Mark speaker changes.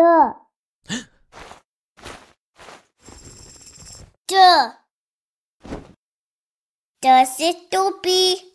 Speaker 1: 的。的，Does it do be？